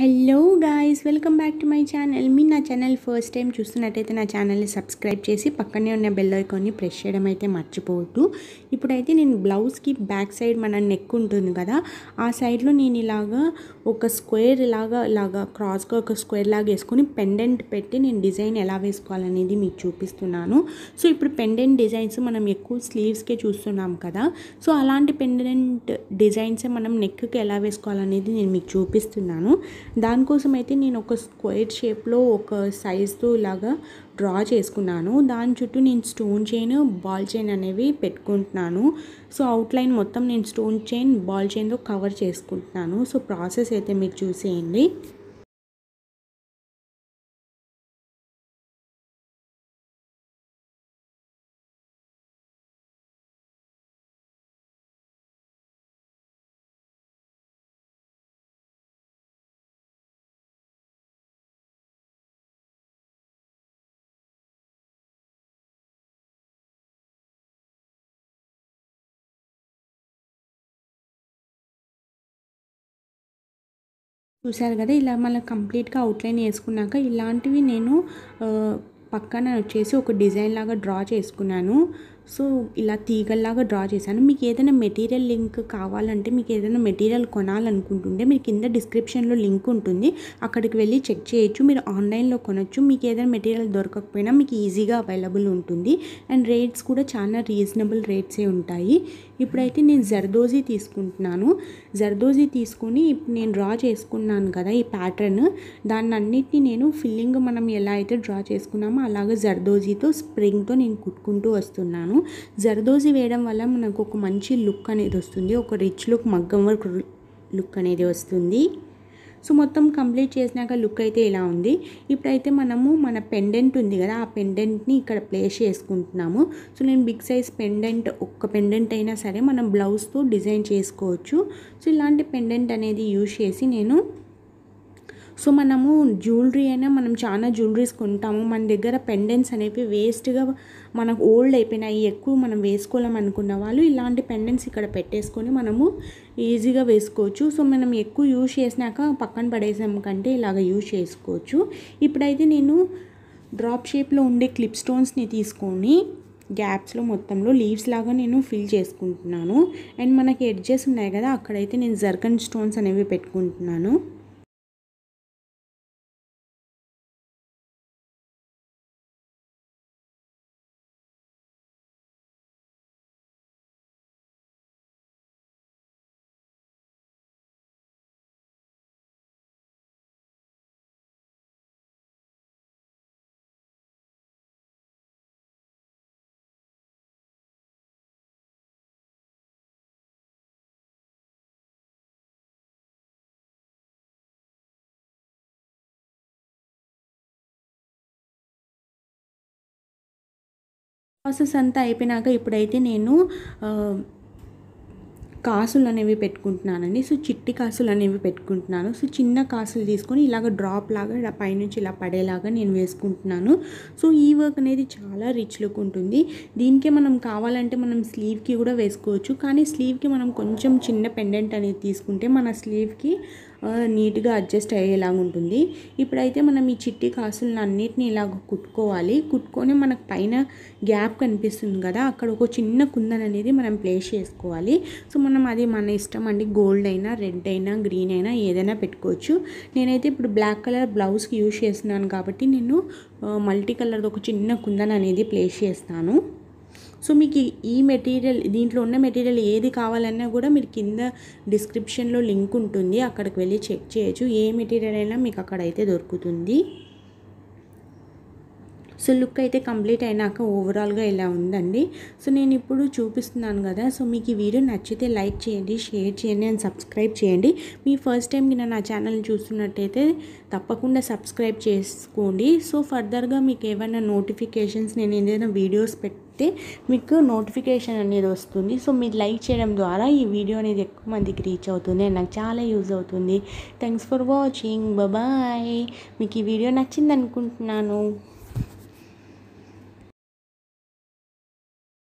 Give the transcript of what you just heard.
hello guys welcome back to my channel మీ నా channel first time చూస్తున్నట్టయితే నా ఛానల్ని సబ్స్క్రైబ్ చేసి పక్కనే ఉన్న బెల్ ఐకాన్ని ప్రెస్ చేయడం అయితే మర్చిపోవద్దు ఇప్పుడైతే నేను బ్లౌజ్కి బ్యాక్ సైడ్ మన నెక్ ఉంటుంది కదా ఆ సైడ్లో నేను ఇలాగా ఒక స్క్వేర్ ఇలాగా ఇలాగా క్రాస్గా ఒక స్క్వేర్ లాగా వేసుకొని పెండెంట్ పెట్టి నేను డిజైన్ ఎలా వేసుకోవాలనేది మీకు చూపిస్తున్నాను సో ఇప్పుడు పెండెంట్ డిజైన్స్ మనం ఎక్కువ స్లీవ్స్కే చూస్తున్నాం కదా సో అలాంటి పెండెంట్ డిజైన్సే మనం నెక్కి ఎలా వేసుకోవాలనేది నేను మీకు చూపిస్తున్నాను దానికోసం అయితే నేను ఒక స్క్వేర్ షేప్లో ఒక సైజ్తో ఇలాగా డ్రా చేసుకున్నాను దాని చుట్టూ నేను స్టోన్ చైన్ బాల్ చైన్ అనేవి పెట్టుకుంటున్నాను సో అవుట్లైన్ మొత్తం నేను స్టోన్ చైన్ బాల్ చైన్తో కవర్ చేసుకుంటున్నాను సో ప్రాసెస్ అయితే మీరు చూసేయండి చూశారు కదా ఇలా మళ్ళీ కంప్లీట్గా అవుట్లైన్ వేసుకున్నాక ఇలాంటివి నేను పక్కన వచ్చేసి ఒక డిజైన్ లాగా డ్రా చేసుకున్నాను సో ఇలా తీగల్లాగా డ్రా చేశాను మీకు ఏదైనా మెటీరియల్ లింక్ కావాలంటే మీకు ఏదైనా మెటీరియల్ కొనాలనుకుంటుంటే మీరు కింద డిస్క్రిప్షన్లో లింక్ ఉంటుంది అక్కడికి వెళ్ళి చెక్ చేయొచ్చు మీరు ఆన్లైన్లో కొనొచ్చు మీకు ఏదైనా మెటీరియల్ దొరకకపోయినా మీకు ఈజీగా అవైలబుల్ ఉంటుంది అండ్ రేట్స్ కూడా చాలా రీజనబుల్ రేట్సే ఉంటాయి ఇప్పుడైతే నేను జర్దోజీ తీసుకుంటున్నాను జర్దోజీ తీసుకుని నేను డ్రా చేసుకున్నాను కదా ఈ ప్యాటర్న్ దాన్ని అన్నిటినీ నేను ఫిల్లింగ్ మనం ఎలా అయితే డ్రా చేసుకున్నామో అలాగే జర్దోజీతో స్ప్రింగ్తో నేను కుట్టుకుంటూ వస్తున్నాను జర్దోజీ వేయడం వల్ల మనకు ఒక మంచి లుక్ అనేది వస్తుంది ఒక రిచ్ లుక్ మగ్గం వర్క్ లుక్ అనేది వస్తుంది సో మొత్తం కంప్లీట్ చేసినాక లుక్ అయితే ఇలా ఉంది ఇప్పుడైతే మనము మన పెండెంట్ ఉంది కదా ఆ పెండెంట్ని ఇక్కడ ప్లేస్ చేసుకుంటున్నాము సో నేను బిగ్ సైజ్ పెండెంట్ ఒక్క పెండెంట్ అయినా సరే మనం బ్లౌజ్తో డిజైన్ చేసుకోవచ్చు సో ఇలాంటి పెండెంట్ అనేది యూజ్ చేసి నేను సో మనము జ్యువెలరీ అయినా మనం చాలా జ్యువెలరీస్ కొంటాము మన దగ్గర పెండెంట్స్ అనేవి వేస్ట్గా మనకు ఓల్డ్ అయిపోయినాయి ఎక్కువ మనం వేసుకోలేం అనుకున్న వాళ్ళు ఇలాంటి పెండెంట్స్ ఇక్కడ పెట్టేసుకొని మనము ఈజీగా వేసుకోవచ్చు సో మనం ఎక్కువ యూజ్ చేసినాక పక్కన పడేసాం కంటే ఇలాగ యూజ్ చేసుకోవచ్చు ఇప్పుడైతే నేను డ్రాప్ షేప్లో ఉండే క్లిప్ స్టోన్స్ని తీసుకొని గ్యాప్స్లో మొత్తంలో లీవ్స్ లాగా నేను ఫిల్ చేసుకుంటున్నాను అండ్ మనకి ఎడ్జెస్ ఉన్నాయి కదా అక్కడైతే నేను జర్కన్ స్టోన్స్ అనేవి పెట్టుకుంటున్నాను ప్రాసెస్ అంతా అయిపోయినాక ఇప్పుడైతే నేను కాసులు అనేవి పెట్టుకుంటున్నానండి సో చిట్టి కాసులు అనేవి పెట్టుకుంటున్నాను సో చిన్న కాసులు తీసుకొని ఇలాగ డ్రాప్ లాగా ఇలా పైనుంచి ఇలా పడేలాగా నేను వేసుకుంటున్నాను సో ఈ వర్క్ అనేది చాలా రిచ్ లుక్ ఉంటుంది దీనికే మనం కావాలంటే మనం స్లీవ్కి కూడా వేసుకోవచ్చు కానీ స్లీవ్కి మనం కొంచెం చిన్న పెండెంట్ అనేది తీసుకుంటే మన స్లీవ్కి నీట్గా అడ్జస్ట్ అయ్యేలాగా ఉంటుంది ఇప్పుడైతే మనం ఈ చిట్టి కాసులను అన్నిటిని ఇలాగ కుట్టుకోవాలి కుట్టుకొని మనకు పైన గ్యాప్ కనిపిస్తుంది కదా అక్కడ ఒక చిన్న కుందన్ అనేది మనం ప్లేస్ చేసుకోవాలి సో మనం అది మన ఇష్టం అండి గోల్డ్ అయినా రెడ్ అయినా గ్రీన్ అయినా ఏదైనా పెట్టుకోవచ్చు నేనైతే ఇప్పుడు బ్లాక్ కలర్ బ్లౌజ్కి యూజ్ చేస్తున్నాను కాబట్టి నేను మల్టీ కలర్ది ఒక చిన్న కుందన్ అనేది ప్లేస్ చేస్తాను సో మీకు ఈ మెటీరియల్ దీంట్లో ఉన్న మెటీరియల్ ఏది కావాలన్నా కూడా మీరు కింద డిస్క్రిప్షన్లో లింక్ ఉంటుంది అక్కడికి వెళ్ళి చెక్ చేయొచ్చు ఏ మెటీరియల్ అయినా మీకు అక్కడైతే దొరుకుతుంది సో లుక్ అయితే కంప్లీట్ అయినాక ఓవరాల్గా ఇలా ఉందండి సో నేను ఇప్పుడు చూపిస్తున్నాను కదా సో మీకు ఈ వీడియో నచ్చితే లైక్ చేయండి షేర్ చేయండి అండ్ సబ్స్క్రైబ్ చేయండి మీ ఫస్ట్ టైం నేను నా ఛానల్ చూస్తున్నట్టయితే తప్పకుండా సబ్స్క్రైబ్ చేసుకోండి సో ఫర్దర్గా మీకు ఏమైనా నోటిఫికేషన్స్ నేను ఏదైనా వీడియోస్ పెట్ చేస్తే మీకు నోటిఫికేషన్ అనేది వస్తుంది సో మీరు లైక్ చేయడం ద్వారా ఈ వీడియో అనేది ఎక్కువ మందికి రీచ్ అవుతుంది అండ్ నాకు చాలా యూజ్ అవుతుంది థ్యాంక్స్ ఫర్ వాచింగ్ బాయ్ మీకు ఈ వీడియో నచ్చింది అనుకుంటున్నాను